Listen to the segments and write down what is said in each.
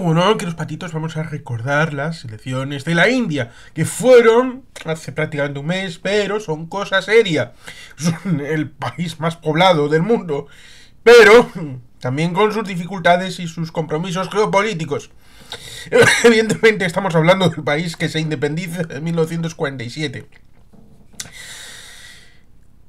Bueno, que los patitos vamos a recordar las elecciones de la India, que fueron hace prácticamente un mes, pero son cosas seria. Son el país más poblado del mundo, pero también con sus dificultades y sus compromisos geopolíticos. Evidentemente estamos hablando del país que se independizó en 1947.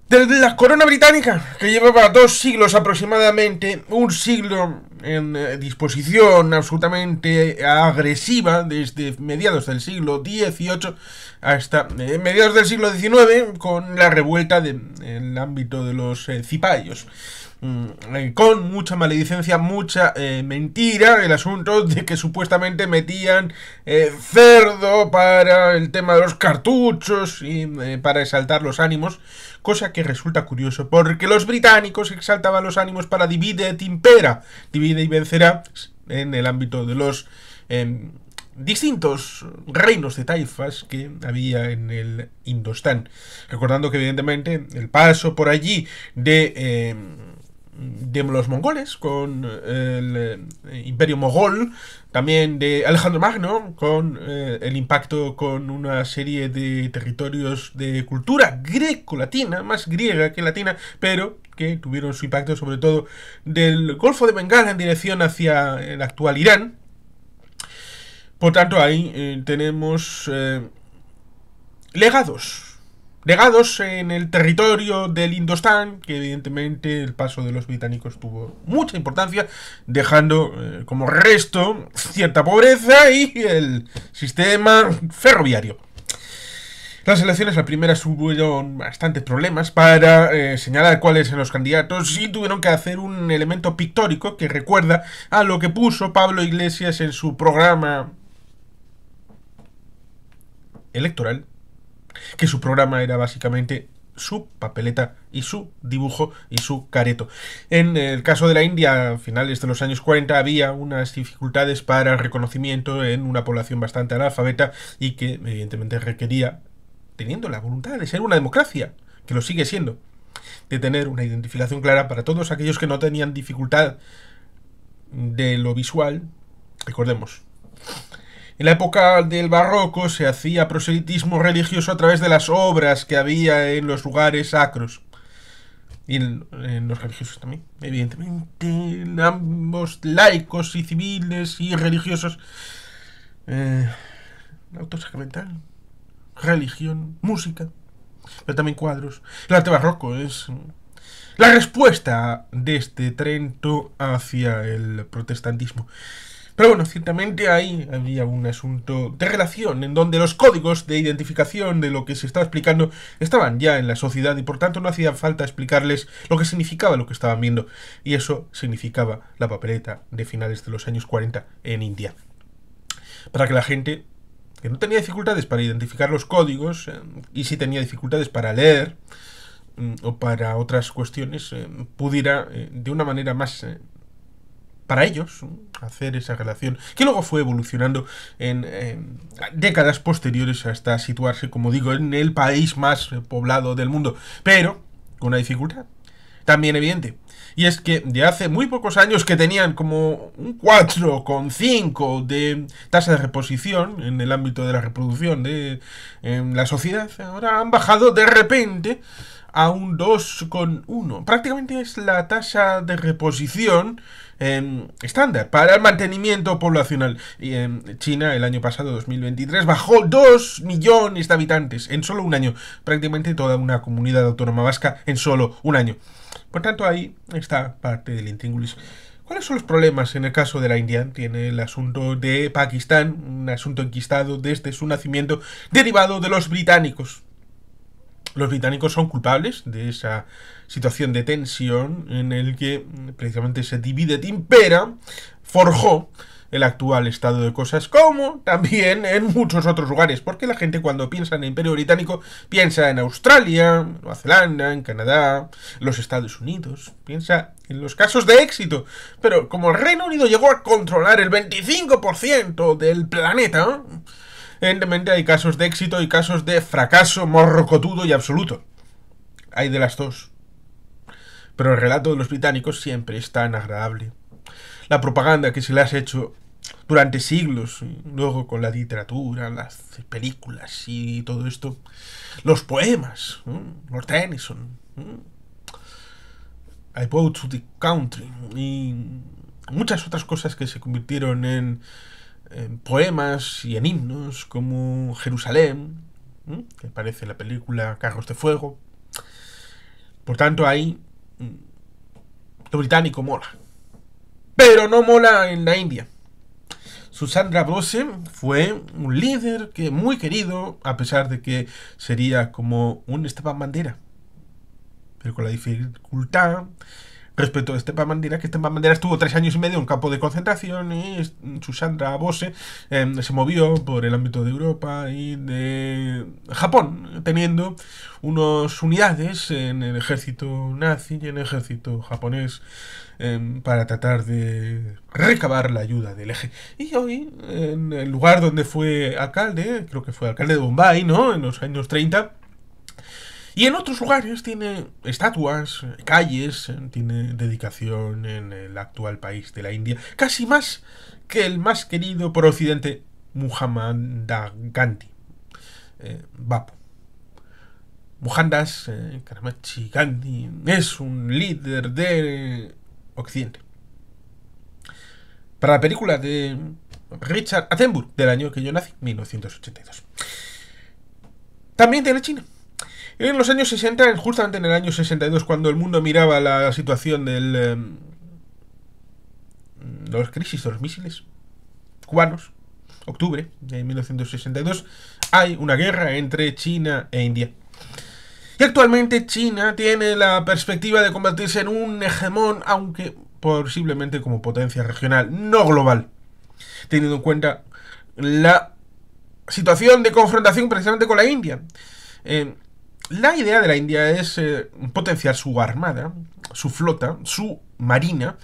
De la corona británica, que llevaba dos siglos aproximadamente, un siglo en eh, disposición absolutamente agresiva desde mediados del siglo XVIII hasta eh, mediados del siglo XIX con la revuelta del el ámbito de los eh, cipayos. Mm, eh, con mucha maledicencia, mucha eh, mentira, el asunto de que supuestamente metían eh, cerdo para el tema de los cartuchos y para exaltar los ánimos, cosa que resulta curioso, porque los británicos exaltaban los ánimos para divide et impera, divide y vencerá en el ámbito de los em, distintos reinos de taifas que había en el Indostán. Recordando que evidentemente el paso por allí de em, de los mongoles, con eh, el eh, imperio mogol, también de Alejandro Magno, con eh, el impacto con una serie de territorios de cultura greco-latina, más griega que latina, pero que tuvieron su impacto sobre todo del Golfo de Bengala en dirección hacia el actual Irán. Por tanto, ahí tenemos legados legados en el territorio del Indostán, que evidentemente el paso de los británicos tuvo mucha importancia, dejando eh, como resto cierta pobreza y el sistema ferroviario. Las elecciones, la primera, subieron bastantes problemas para eh, señalar cuáles eran los candidatos y tuvieron que hacer un elemento pictórico que recuerda a lo que puso Pablo Iglesias en su programa electoral que su programa era básicamente su papeleta y su dibujo y su careto. En el caso de la India, a finales de los años 40 había unas dificultades para el reconocimiento en una población bastante analfabeta y que evidentemente requería, teniendo la voluntad de ser una democracia, que lo sigue siendo, de tener una identificación clara para todos aquellos que no tenían dificultad de lo visual. Recordemos, en la época del barroco se hacía proselitismo religioso a través de las obras que había en los lugares sacros. Y en, los religiosos también, evidentemente. Ambos laicos y civiles y religiosos. Eh, autosacramental, religión, música, pero también cuadros. El arte barroco es la respuesta de este Trento hacia el protestantismo. Pero bueno, ciertamente ahí había un asunto de relación en donde los códigos de identificación de lo que se estaba explicando estaban ya en la sociedad y por tanto no hacía falta explicarles lo que significaba lo que estaban viendo. Y eso significaba la papeleta de finales de los años 40 en India. Para que la gente que no tenía dificultades para identificar los códigos eh, y si tenía dificultades para leer mm, o para otras cuestiones eh, pudiera eh, de una manera más para ellos, hacer esa relación, que luego fue evolucionando en, em, décadas posteriores hasta situarse, como digo, en el país más eh, poblado del mundo, pero con una dificultad también evidente. Y es que de hace muy pocos años que tenían como un 4,5 de tasa de reposición en el ámbito de la reproducción de en em, la sociedad, ahora han bajado de repente a un 2,1. Prácticamente es la tasa de reposición em, estándar para el mantenimiento poblacional. Y, em, China el año pasado, 2023, bajó 2 millones de habitantes en solo un año. Prácticamente toda una comunidad autónoma vasca en solo un año. Por tanto, ahí está parte del intríngulis. ¿Cuáles son los problemas en el caso de la India? Tiene el asunto de Pakistán, un asunto enquistado desde su nacimiento, derivado de los británicos los británicos son culpables de esa situación de tensión en el que mm, precisamente se divide impera forjó el actual estado de cosas, como también en muchos otros lugares, porque la gente cuando piensa en el Imperio Británico piensa en Australia, Nueva Zelanda, en Canadá, los Estados Unidos, piensa en los casos de éxito, pero como el Reino Unido llegó a controlar el 25% del planeta, Evidentemente hay casos de éxito y casos de fracaso morrocotudo y absoluto. Hay de las dos. Pero el relato de los británicos siempre es tan agradable. La propaganda que se le has hecho durante siglos, luego con la literatura, las películas y todo esto, los poemas, Lord Tennyson, I Go to the Country y muchas otras cosas que se convirtieron en en poemas y en himnos como Jerusalén, que parece la película Carros de Fuego. Por tanto, ahí mm, lo británico mola. Pero no mola en la India. Susandra Bose fue un líder que muy querido, a pesar de que sería como un Esteban Bandera, pero con la dificultad Respecto a Estepa Bandera, que Esteban Bandera estuvo tres años y medio en un campo de concentración y Susandra Bose em, se movió por el ámbito de Europa y de Japón, teniendo unas unidades en el ejército nazi y en el ejército japonés em, para tratar de recabar la ayuda del eje. Y hoy, en el lugar donde fue alcalde, creo que fue alcalde de Bombay, ¿no? En los años 30, y en otros lugares tiene estatuas, calles, tiene dedicación en el actual país de la India, casi más que el más querido por Occidente, Muhammad Gandhi. Eh, Bapu. Eh, Karamachi Gandhi es un líder de Occidente. Para la película de Richard Attenborough del año que yo nací, 1982. También tiene China. En los años 60, justamente en el año 62, cuando el mundo miraba la situación del... los em, crisis de los misiles cubanos, octubre de 1962, hay una guerra entre China e India. Y actualmente China tiene la perspectiva de convertirse en un hegemón, aunque posiblemente como potencia regional, no global, teniendo en cuenta la situación de confrontación precisamente con la India. Eh, la idea de la India es eh, potenciar su armada, su flota, su marina,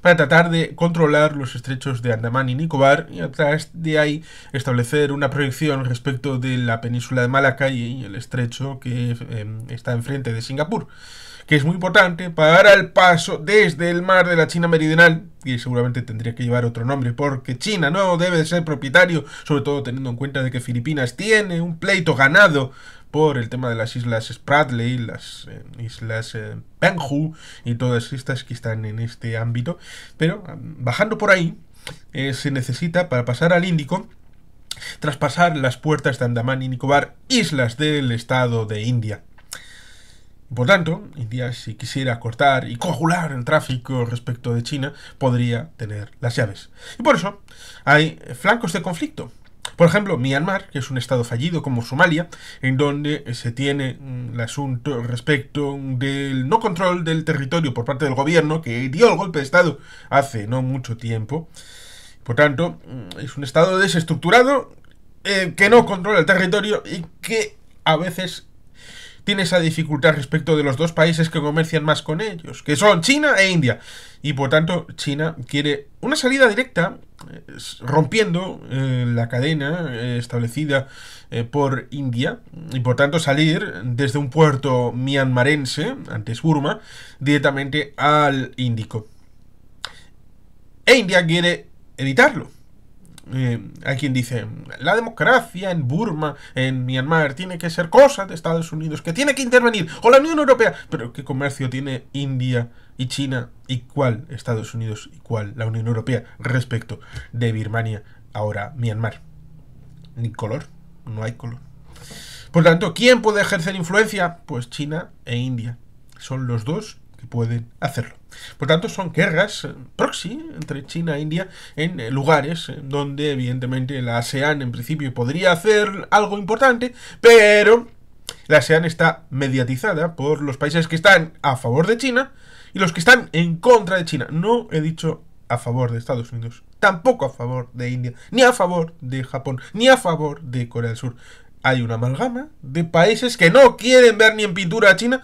para tratar de controlar los estrechos de Andamán y Nicobar y atrás de ahí establecer una proyección respecto de la península de Malaca y el estrecho que em, está enfrente de Singapur, que es muy importante para el paso desde el mar de la China Meridional, y seguramente tendría que llevar otro nombre, porque China no debe ser propietario, sobre todo teniendo en cuenta de que Filipinas tiene un pleito ganado el tema de las islas Spratly, las eh, islas eh, y todas estas que están en este ámbito. Pero bajando por ahí, eh, se necesita para pasar al Índico traspasar las puertas de Andamán y Nicobar, islas del estado de India. Por tanto, India, si quisiera cortar y coagular el tráfico respecto de China, podría tener las llaves. Y por eso hay flancos de conflicto por ejemplo, Myanmar, que es un estado fallido como Somalia, en donde eh, se tiene mm, el asunto respecto del no control del territorio por parte del gobierno que dio el golpe de Estado hace no mucho tiempo. Por tanto, mm, es un estado desestructurado eh, que no controla el territorio y que a veces tiene esa dificultad respecto de los dos países que comercian más con ellos, que son China e India. Y por tanto, China quiere una salida directa, eh, rompiendo eh, la cadena eh, establecida por India, y por tanto salir desde un puerto mianmarense, antes Burma, directamente al Índico. E India quiere evitarlo. Eh, hay quien dice, la democracia en Burma, en Myanmar, tiene que ser cosa de Estados Unidos, que tiene que intervenir, o la Unión Europea. Pero ¿qué comercio tiene India y China y cuál Estados Unidos y cuál la Unión Europea respecto de Birmania, ahora Myanmar? Ni color, no hay color. Por tanto, ¿quién puede ejercer influencia? Pues China e India. Son los dos que pueden hacerlo. Por tanto, son guerras eh, proxy entre China e India en eh, lugares eh, donde evidentemente la ASEAN en principio podría hacer algo importante, pero la ASEAN está mediatizada por los países que están a favor de China y los que están en contra de China. No he dicho a favor de Estados Unidos, tampoco a favor de India, ni a favor de Japón, ni a favor de Corea del Sur. Hay una amalgama de países que no quieren ver ni en pintura a China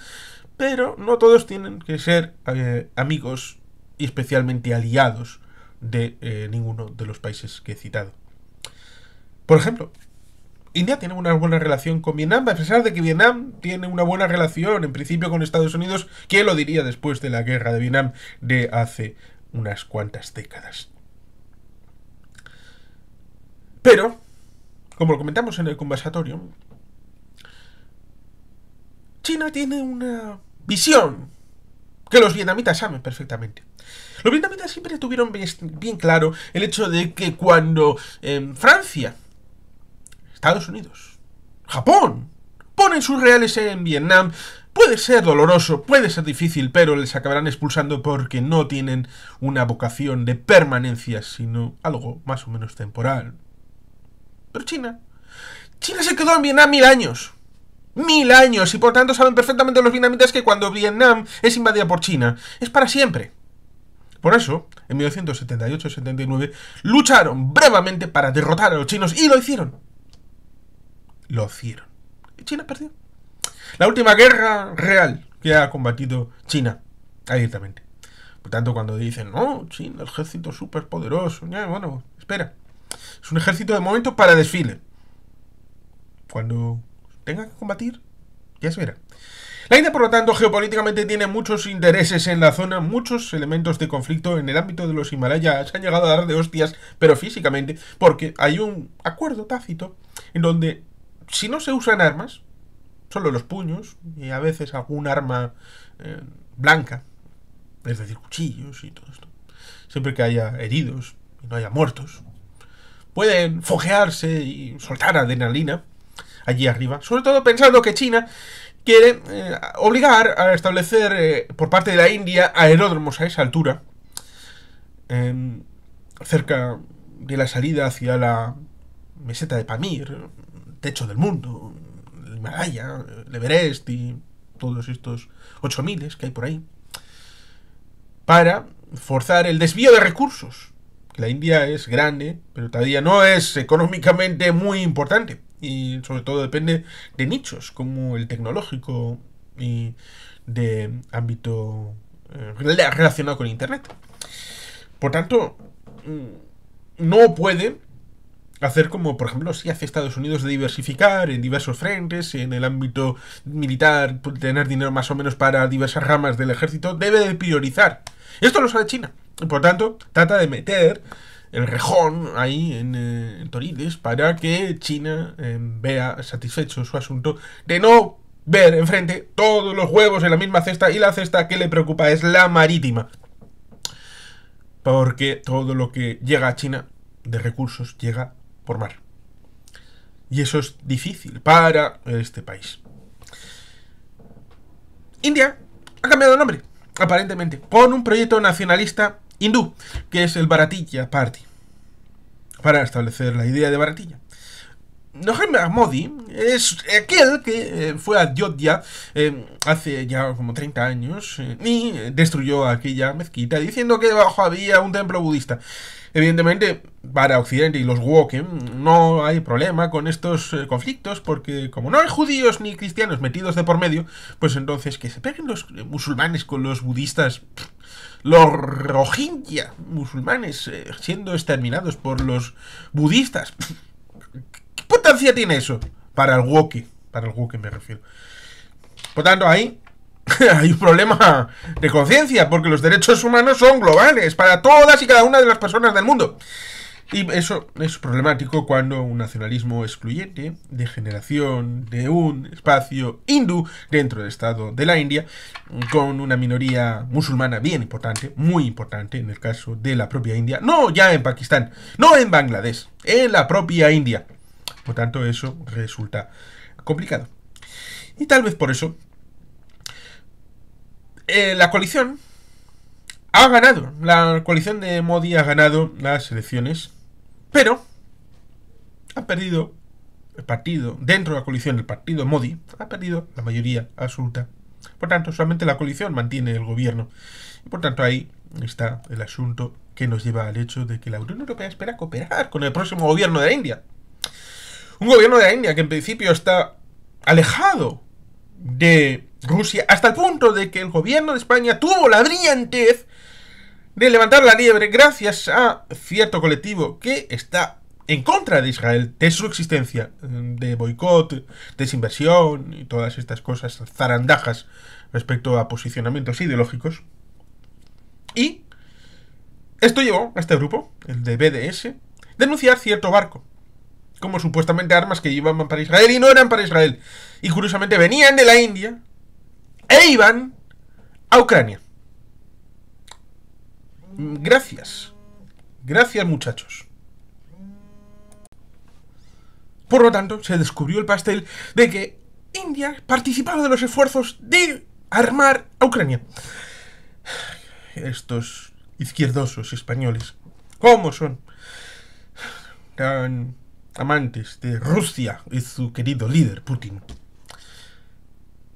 pero no todos tienen que ser eh, amigos y especialmente aliados de eh, ninguno de los países que he citado. Por ejemplo, India tiene una buena relación con Vietnam, a pesar de que Vietnam tiene una buena relación en principio con Estados Unidos, que lo diría después de la guerra de Vietnam de hace unas cuantas décadas. Pero, como lo comentamos en el conversatorio, China tiene una visión que los vietnamitas saben perfectamente. Los vietnamitas siempre tuvieron bien claro el hecho de que cuando em, Francia, Estados Unidos, Japón ponen sus reales en Vietnam, puede ser doloroso, puede ser difícil, pero les acabarán expulsando porque no tienen una vocación de permanencia, sino algo más o menos temporal. Pero China. China se quedó en Vietnam mil años mil años y por tanto saben perfectamente los vietnamitas que cuando Vietnam es invadida por China, es para siempre. Por eso, en 1978-79, lucharon brevemente para derrotar a los chinos y lo hicieron. Lo hicieron. Y China perdió. La última guerra real que ha combatido China abiertamente. Por tanto, cuando dicen, no, China, el ejército superpoderoso, ya, bueno, espera. Es un ejército de momento para desfile. Cuando tenga que combatir, ya se verá. La India, por lo tanto, geopolíticamente tiene muchos intereses en la zona, muchos elementos de conflicto en el ámbito de los Himalayas. Se han llegado a dar de hostias, pero físicamente, porque hay un acuerdo tácito en donde, si no se usan armas, solo los puños y a veces algún arma eh, blanca, es decir, cuchillos y todo esto, siempre que haya heridos y no haya muertos, pueden fojearse y soltar adrenalina allí arriba. Sobre todo pensando que China quiere eh, obligar a establecer eh, por parte de la India aeródromos a esa altura, em, cerca de la salida hacia la meseta de Pamir, techo del mundo, el Himalaya, el Everest y todos estos 8000 que hay por ahí, para forzar el desvío de recursos. La India es grande, pero todavía no es económicamente muy importante y sobre todo depende de nichos como el tecnológico y de ámbito eh, relacionado con Internet. Por tanto, mm, no puede hacer como, por ejemplo, si hace Estados Unidos de diversificar en diversos frentes, en el ámbito militar, tener dinero más o menos para diversas ramas del ejército, debe de priorizar. Esto lo sabe China. Por tanto, trata de meter el rejón ahí en, eh, Torides para que China eh, vea satisfecho su asunto de no ver enfrente todos los huevos en la misma cesta y la cesta que le preocupa es la marítima. Porque todo lo que llega a China de recursos llega por mar. Y eso es difícil para este país. India ha cambiado de nombre, aparentemente, con un proyecto nacionalista hindú, que es el baratilla Party, para establecer la idea de Bharatiya. Narendra Modi es aquel que eh, fue a Yodhya eh, hace ya como 30 años eh, y destruyó aquella mezquita diciendo que debajo había un templo budista. Evidentemente, para Occidente y los woke, mm, no hay problema con estos eh, conflictos, porque como no hay judíos ni cristianos metidos de por medio, pues entonces que se peguen los eh, musulmanes con los budistas, los rohingya musulmanes eh, siendo exterminados por los budistas. ¿Qué potencia tiene eso? Para el Woke, para el Woke me refiero. Por tanto, ahí hay un problema de conciencia, porque los derechos humanos son globales para todas y cada una de las personas del mundo. Y eso es problemático cuando un nacionalismo excluyente de generación de un espacio hindú dentro del estado de la India, con una minoría musulmana bien importante, muy importante en el caso de la propia India, no ya en Pakistán, no en Bangladesh, en la propia India. Por tanto, eso resulta complicado. Y tal vez por eso eh, la coalición ha ganado. La coalición de Modi ha ganado las elecciones. Pero ha perdido el partido, dentro de la coalición, el partido Modi, ha perdido la mayoría absoluta. Por tanto, solamente la coalición mantiene el gobierno. Y por tanto, ahí está el asunto que nos lleva al hecho de que la Unión Europea espera cooperar con el próximo gobierno de la India. Un gobierno de la India que en principio está alejado de Rusia, hasta el punto de que el gobierno de España tuvo la brillantez de levantar la liebre gracias a cierto colectivo que está en contra de Israel, de su existencia, de boicot, desinversión y todas estas cosas zarandajas respecto a posicionamientos ideológicos. Y esto llevó a este grupo, el de BDS, denunciar cierto barco, como supuestamente armas que llevaban para Israel y no eran para Israel. Y curiosamente venían de la India, e iban a Ucrania. Gracias. Gracias muchachos. Por lo tanto, se descubrió el pastel de que India participaba de los esfuerzos de armar a Ucrania. Estos izquierdosos españoles, ¿cómo son? Tan amantes de Rusia y su querido líder Putin.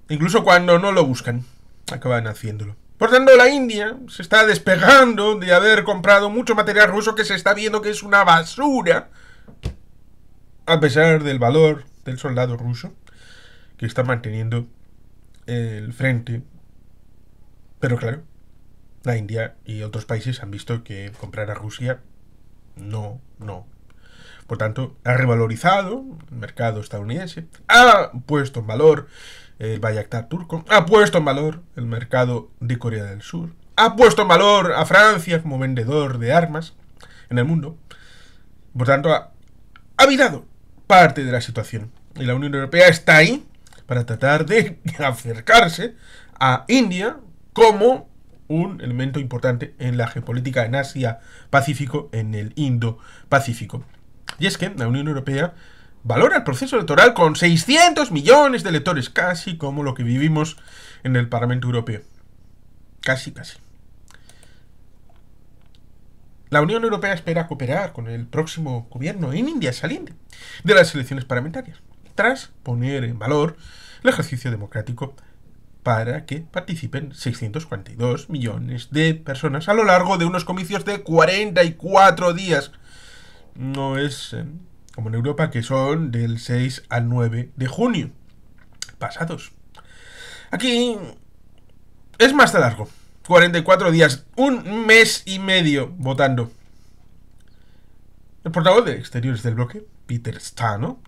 Incluso cuando no lo buscan, acaban haciéndolo. Por tanto, la India se está despegando de haber comprado mucho material ruso que se está viendo que es una basura, a pesar del valor del soldado ruso que está manteniendo el frente. Pero claro, la India y otros países han visto que comprar a Rusia no, no. Por tanto, ha revalorizado el mercado estadounidense, ha puesto en valor el Bayaktar turco, ha puesto en valor el mercado de Corea del Sur, ha puesto en valor a Francia como vendedor de armas en el mundo. Por tanto, ha, virado parte de la situación. Y la Unión Europea está ahí para tratar de acercarse a India como un elemento importante en la geopolítica en Asia-Pacífico, en el Indo-Pacífico. Y es que la Unión Europea valora el proceso electoral con 600 millones de electores, casi como lo que vivimos en el Parlamento Europeo. Casi, casi. La Unión Europea espera cooperar con el próximo gobierno en India saliente de las elecciones parlamentarias, tras poner en valor el ejercicio democrático para que participen 642 millones de personas a lo largo de unos comicios de 44 días. No es eh, como en Europa, que son del 6 al 9 de junio. Pasados. Aquí es más de largo. 44 días, un mes y medio votando. El portavoz de Exteriores del bloque, Peter Stano,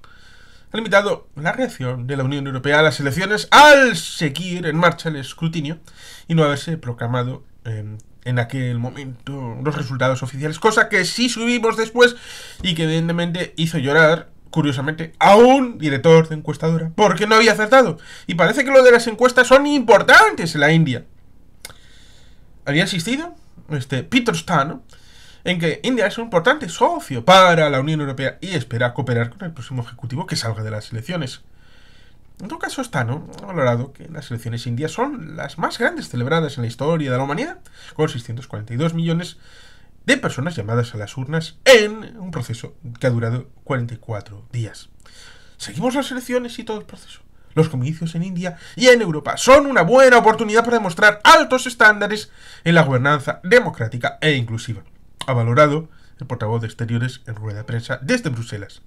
ha limitado la reacción de la Unión Europea a las elecciones al seguir en marcha el escrutinio y no haberse proclamado em, en aquel momento los resultados oficiales, cosa que sí subimos después y que evidentemente hizo llorar, curiosamente, a un director de encuestadora, porque no había acertado. Y parece que lo de las encuestas son importantes en la India. Había asistido este, Peter Stano en que India es un importante socio para la Unión Europea y espera cooperar con el próximo ejecutivo que salga de las elecciones. En todo caso, está, ha valorado que las elecciones indias son las más grandes celebradas en la historia de la humanidad, con 642 millones de personas llamadas a las urnas en un proceso que ha durado 44 días. Seguimos las elecciones y todo el proceso. Los comicios en India y en Europa son una buena oportunidad para demostrar altos estándares en la gobernanza democrática e inclusiva, ha valorado el portavoz de Exteriores en rueda de prensa desde Bruselas.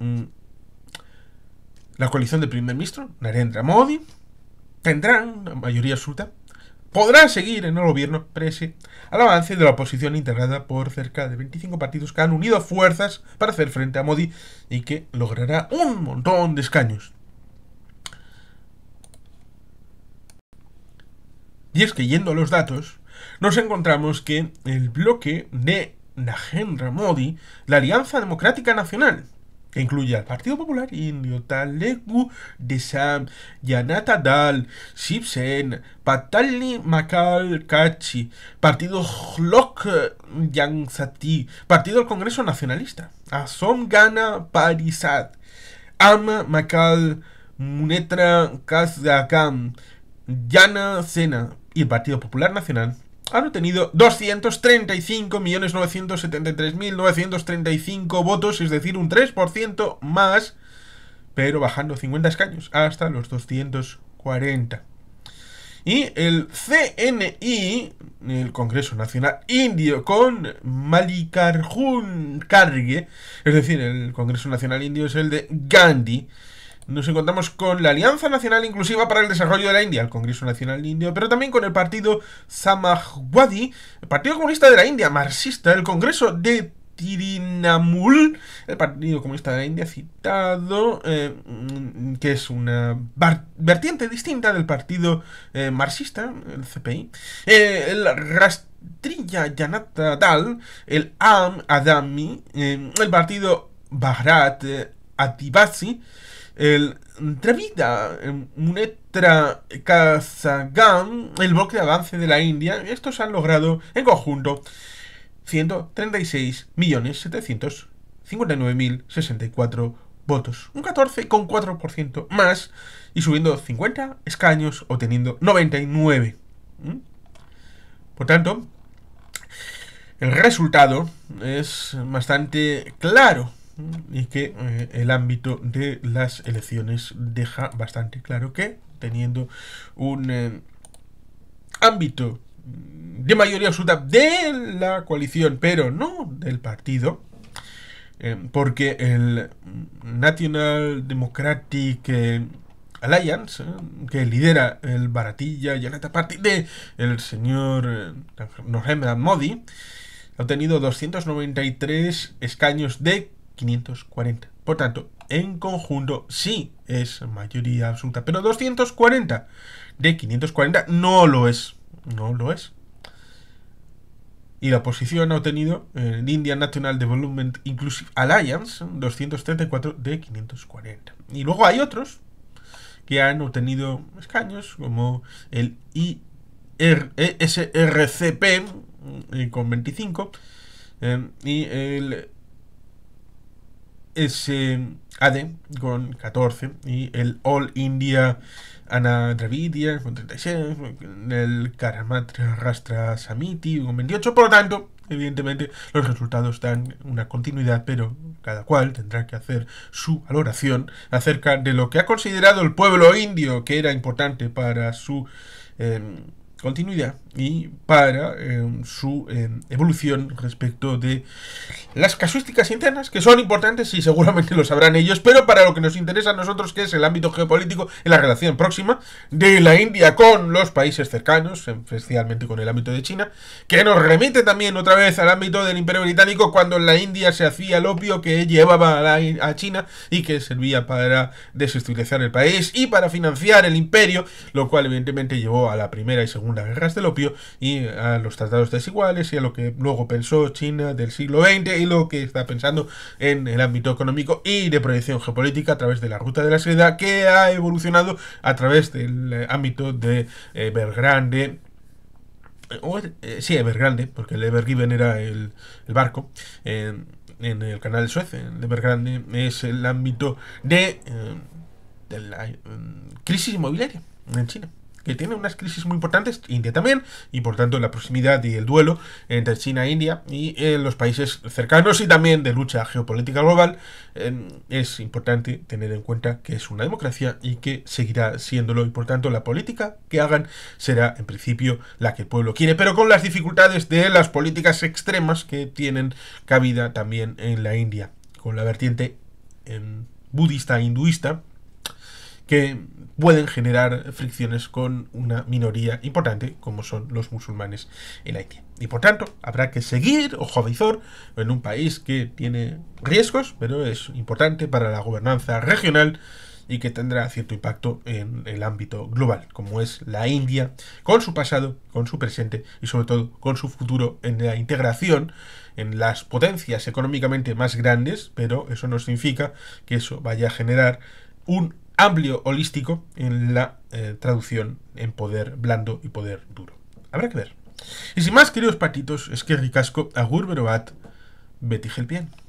Mm, la coalición del primer ministro, Narendra Modi, tendrá una mayoría absoluta, podrá seguir en el gobierno prese al avance de la oposición integrada por cerca de 25 partidos que han unido fuerzas para hacer frente a Modi y que logrará un montón de escaños. Y es que yendo a los datos, nos encontramos que el bloque de Narendra Modi, la Alianza Democrática Nacional, que incluye al Partido Popular Indio, Talegu Desam, Yanata Dal, Sen, Patali Makal Kachi, Partido Hlok eh, Yangsati, Partido del Congreso Nacionalista, Asom Gana Parisad, Am Makal Munetra Kazakam, Yana Sena y el Partido Popular Nacional han obtenido 235.973.935 votos, es decir, un 3% más, pero bajando 50 escaños hasta los 240. Y el CNI, el Congreso Nacional Indio, con Malikarjun Karge, es decir, el Congreso Nacional Indio es el de Gandhi, nos encontramos con la Alianza Nacional Inclusiva para el Desarrollo de la India, el Congreso Nacional Indio, pero también con el partido Samajwadi, el Partido Comunista de la India, marxista, el Congreso de Tirinamul, el Partido Comunista de la India citado, eh, mm, que es una vertiente distinta del Partido eh, Marxista, el CPI, eh, el rastrilla Janata Dal, el AM Adami, el Partido Bharat Adivasi, el Travita Munetra Kazagam, el bloque de avance de la India, estos han logrado en conjunto 136.759.064 votos, un 14,4% más y subiendo 50 escaños, obteniendo 99. ¿Mm? Por tanto, el resultado es bastante claro y que eh, el ámbito de las elecciones deja bastante claro que teniendo un eh, ámbito de mayoría absoluta de la coalición, pero no del partido, eh, porque el National Democratic Alliance, que lidera el Baratilla y a Party de el señor Narendra Modi, ha obtenido 293 escaños de 540. Por tanto, en conjunto sí es mayoría absoluta, pero 240 de 540 no lo es, no lo es. Y la oposición ha obtenido el Indian National Development Inclusive Alliance 234 de 540. Y luego hay otros que han obtenido escaños, como el ISRCP e eh, con 25 eh, y el ese ADE con 14 y el All India Anadravidia con 36, el Karamatra Rastra Samiti con 28, por lo tanto, evidentemente los resultados dan una continuidad, pero cada cual tendrá que hacer su valoración acerca de lo que ha considerado el pueblo indio que era importante para su... Eh, continuidad y para eh, su eh, evolución respecto de las casuísticas internas, que son importantes y seguramente lo sabrán ellos, pero para lo que nos interesa a nosotros, que es el ámbito geopolítico en la relación próxima de la India con los países cercanos, especialmente con el ámbito de China, que nos remite también otra vez al ámbito del Imperio Británico, cuando en la India se hacía el opio que llevaba a, a China y que servía para desestabilizar el país y para financiar el imperio, lo cual evidentemente llevó a la primera y segunda las guerras del Opio y a los tratados desiguales y a lo que luego pensó China del siglo XX y lo que está pensando en el ámbito económico y de proyección geopolítica a través de la ruta de la seda que ha evolucionado a través del eh, ámbito de Evergrande eh, o, eh, sí, Evergrande, porque el Evergiven era el, barco en el canal de Suez. El Evergrande es el ámbito de la crisis inmobiliaria en China que tiene unas crisis muy importantes, India también, y por tanto la proximidad y el duelo entre China e India y eh, los países cercanos y también de lucha geopolítica global, es importante tener en cuenta que es una democracia y que seguirá siéndolo y por tanto la política que hagan será en principio la que el pueblo quiere, pero con las dificultades de las políticas extremas que tienen cabida también en la India, con la vertiente em, budista hinduista que pueden generar fricciones con una minoría importante como son los musulmanes en Haití. Y por tanto, habrá que seguir ojo a en un país que tiene riesgos, pero es importante para la gobernanza regional y que tendrá cierto impacto en el ámbito global, como es la India, con su pasado, con su presente y sobre todo con su futuro en la integración en las potencias económicamente más grandes, pero eso no significa que eso vaya a generar un amplio holístico en la eh, traducción en poder blando y poder duro. Habrá que ver. Y sin más, queridos patitos, es que ricasco, agur el gelpien.